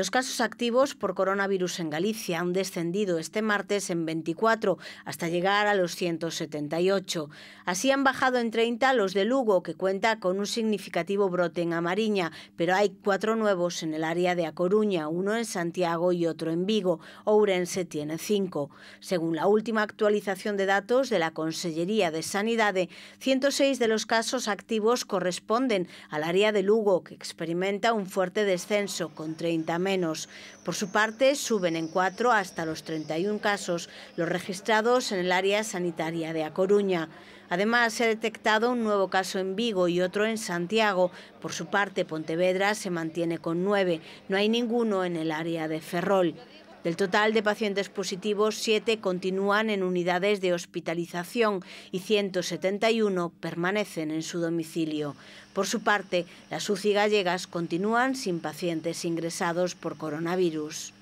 Los casos activos por coronavirus en Galicia han descendido este martes en 24 hasta llegar a los 178. Así han bajado en 30 los de Lugo, que cuenta con un significativo brote en Amariña, pero hay cuatro nuevos en el área de A Coruña, uno en Santiago y otro en Vigo. Ourense tiene cinco. Según la última actualización de datos de la Consellería de Sanidad, 106 de los casos activos corresponden al área de Lugo, que experimenta un fuerte descenso con 30 por su parte, suben en cuatro hasta los 31 casos, los registrados en el área sanitaria de A Coruña. Además, se ha detectado un nuevo caso en Vigo y otro en Santiago. Por su parte, Pontevedra se mantiene con nueve. No hay ninguno en el área de Ferrol. Del total de pacientes positivos, siete continúan en unidades de hospitalización y 171 permanecen en su domicilio. Por su parte, las UCI gallegas continúan sin pacientes ingresados por coronavirus.